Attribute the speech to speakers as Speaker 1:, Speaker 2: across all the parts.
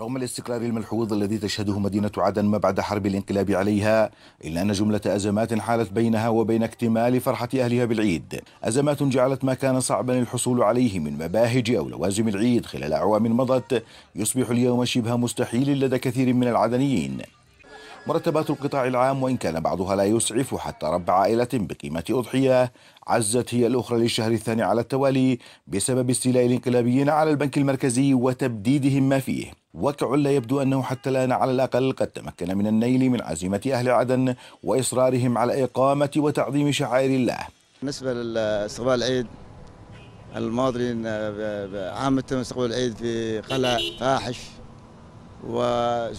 Speaker 1: رغم الاستقرار الملحوظ الذي تشهده مدينة عدن ما بعد حرب الانقلاب عليها إلا أن جملة أزمات حالت بينها وبين اكتمال فرحة أهلها بالعيد أزمات جعلت ما كان صعبا الحصول عليه من مباهج أو لوازم العيد خلال أعوام مضت يصبح اليوم شبه مستحيل لدى كثير من العدنيين مرتبات القطاع العام وإن كان بعضها لا يسعف حتى رب عائلة بقيمة أضحية عزت هي الأخرى للشهر الثاني على التوالي بسبب استيلاء الانقلابيين على البنك المركزي وتبديدهم ما فيه وقع لا يبدو أنه حتى الآن على الأقل قد تمكن من النيل من عزيمة أهل عدن وإصرارهم على إقامة وتعظيم شعائر الله بالنسبة
Speaker 2: لاستقبال العيد الماضي عامة استقبال العيد في قلق فاحش آه،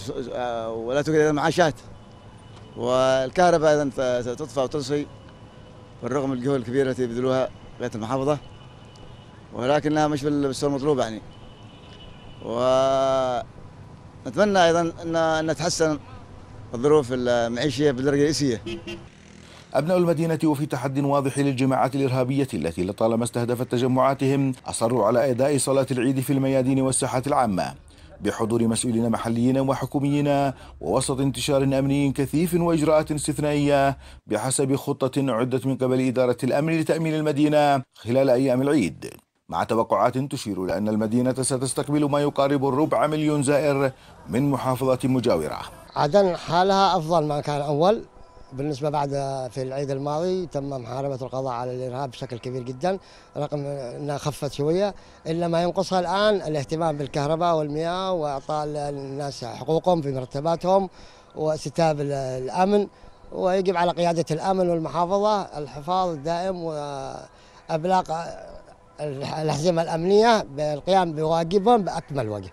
Speaker 2: ولا توجد ايضا معاشات والكهرباء ايضا تطفى وتصفي بالرغم من الجهود الكبيره التي بذلوها بقيه المحافظه ولكنها مش بالمستوى المطلوب يعني ونتمنى ايضا ان ان تتحسن الظروف المعيشيه بالدرجه
Speaker 1: الرئيسيه أبناء المدينة وفي تحد واضح للجماعات الإرهابية التي لطالما استهدفت تجمعاتهم أصروا على أداء صلاة العيد في الميادين والساحات العامة بحضور مسؤولين محليين وحكوميين ووسط انتشار أمني كثيف وإجراءات استثنائية بحسب خطة عدت من قبل إدارة الأمن لتأمين المدينة خلال أيام العيد مع توقعات تشير إلى أن المدينة ستستقبل ما يقارب الربع مليون زائر من محافظات مجاورة
Speaker 3: عدن حالها أفضل ما كان أول بالنسبة بعد في العيد الماضي تم محاربة القضاء على الإرهاب بشكل كبير جدا رغم أنها خفت شوية إلا ما ينقصها الآن الاهتمام بالكهرباء والمياه وإعطاء الناس حقوقهم في مرتباتهم واستتاب الأمن ويجب على قيادة الأمن والمحافظة الحفاظ الدائم وإبلاغ الأحزمة الأمنية بالقيام بواجبهم بأكمل وجه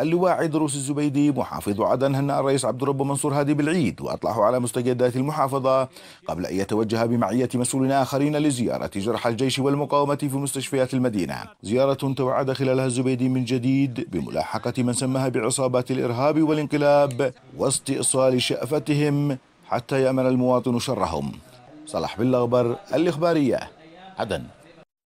Speaker 1: اللواء دروس الزبيدي محافظ عدن هنأ الرئيس عبد الرب منصور هادي بالعيد وأطلعه على مستجدات المحافظة قبل أن يتوجه بمعية مسؤولين آخرين لزيارة جرح الجيش والمقاومة في مستشفيات المدينة زيارة توعد خلالها الزبيدي من جديد بملاحقة من سماها بعصابات الإرهاب والانقلاب واستئصال شأفتهم حتى يأمن المواطن شرهم صلاح بالغبر الإخبارية عدن